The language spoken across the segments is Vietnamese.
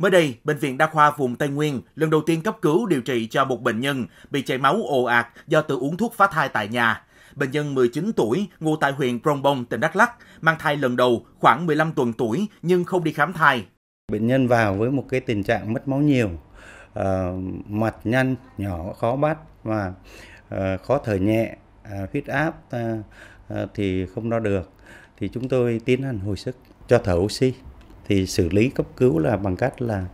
Mới đây, Bệnh viện Đa khoa vùng Tây Nguyên lần đầu tiên cấp cứu điều trị cho một bệnh nhân bị chảy máu ồ ạt do tự uống thuốc phá thai tại nhà. Bệnh nhân 19 tuổi, ngụ tại huyện Krông Bông, tỉnh Đắk Lắc, mang thai lần đầu khoảng 15 tuần tuổi nhưng không đi khám thai. Bệnh nhân vào với một cái tình trạng mất máu nhiều, uh, mặt nhăn, nhỏ, khó bắt và uh, khó thở nhẹ, uh, huyết áp uh, uh, thì không đo được. Thì chúng tôi tiến hành hồi sức cho thở oxy thì xử lý cấp cứu là bằng cách là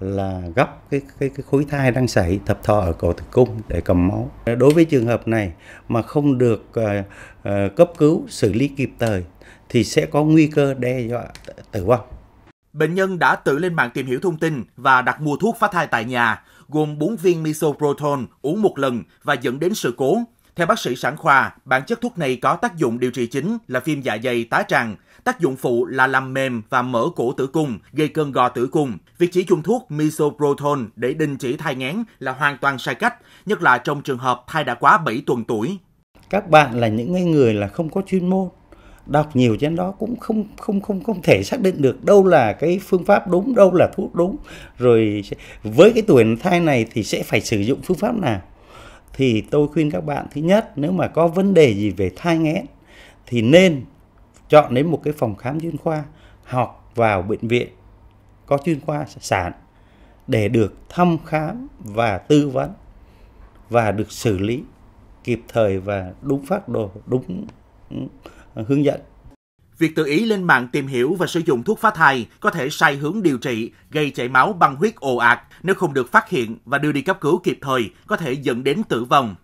là gấp cái cái, cái khối thai đang chảy thập thò ở cổ tử cung để cầm máu. Đối với trường hợp này mà không được uh, uh, cấp cứu xử lý kịp thời thì sẽ có nguy cơ đe dọa tử vong. Bệnh nhân đã tự lên mạng tìm hiểu thông tin và đặt mua thuốc phá thai tại nhà, gồm 4 viên misoproton uống một lần và dẫn đến sự cố theo bác sĩ sản khoa, bản chất thuốc này có tác dụng điều trị chính là viêm dạ dày tá tràng, tác dụng phụ là làm mềm và mở cổ tử cung, gây cơn gò tử cung. Việc chỉ dùng thuốc misoprostol để đình chỉ thai nghén là hoàn toàn sai cách, nhất là trong trường hợp thai đã quá 7 tuần tuổi. Các bạn là những người là không có chuyên môn, đọc nhiều trên đó cũng không không không không thể xác định được đâu là cái phương pháp đúng, đâu là thuốc đúng. Rồi với cái tuổi thai này thì sẽ phải sử dụng phương pháp nào? thì tôi khuyên các bạn thứ nhất nếu mà có vấn đề gì về thai nghén thì nên chọn đến một cái phòng khám chuyên khoa hoặc vào bệnh viện có chuyên khoa sản để được thăm khám và tư vấn và được xử lý kịp thời và đúng phác đồ đúng ừ, hướng dẫn Việc tự ý lên mạng tìm hiểu và sử dụng thuốc phá thai có thể sai hướng điều trị, gây chảy máu băng huyết ồ ạt nếu không được phát hiện và đưa đi cấp cứu kịp thời, có thể dẫn đến tử vong.